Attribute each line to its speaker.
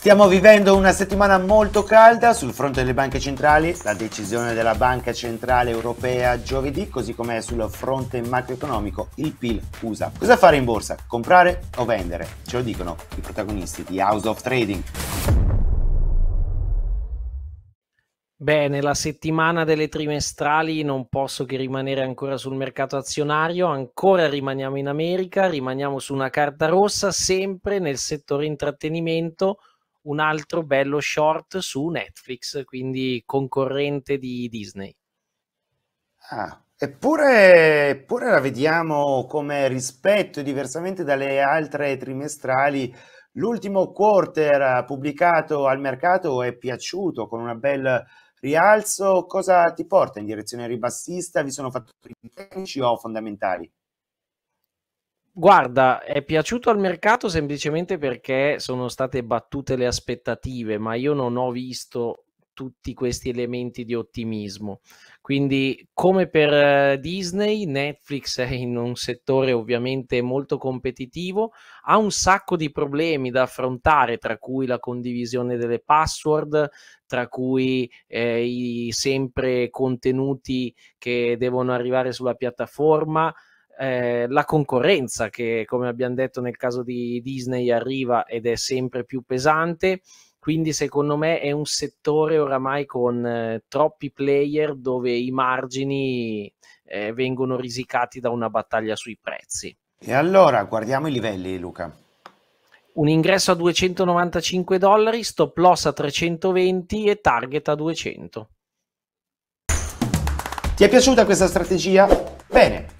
Speaker 1: Stiamo vivendo una settimana molto calda sul fronte delle banche centrali, la decisione della Banca Centrale Europea giovedì, così come sul fronte macroeconomico il PIL USA. Cosa fare in borsa? Comprare o vendere? Ce lo dicono i protagonisti di House of Trading.
Speaker 2: Bene, la settimana delle trimestrali non posso che rimanere ancora sul mercato azionario, ancora rimaniamo in America, rimaniamo su una carta rossa, sempre nel settore intrattenimento un altro bello short su Netflix, quindi concorrente di Disney.
Speaker 1: Ah, Eppure, eppure, la vediamo come rispetto, diversamente dalle altre trimestrali, l'ultimo quarter pubblicato al mercato è piaciuto con un bel rialzo. Cosa ti porta in direzione ribassista? Vi sono fattori tecnici o fondamentali?
Speaker 2: Guarda, è piaciuto al mercato semplicemente perché sono state battute le aspettative, ma io non ho visto tutti questi elementi di ottimismo. Quindi, come per eh, Disney, Netflix è in un settore ovviamente molto competitivo, ha un sacco di problemi da affrontare, tra cui la condivisione delle password, tra cui eh, i sempre contenuti che devono arrivare sulla piattaforma, eh, la concorrenza che, come abbiamo detto nel caso di Disney, arriva ed è sempre più pesante. Quindi secondo me è un settore oramai con eh, troppi player dove i margini eh, vengono risicati da una battaglia sui prezzi. E allora guardiamo i livelli, Luca. Un ingresso a 295 dollari, stop loss a 320 e target a 200.
Speaker 1: Ti è piaciuta questa strategia? Bene,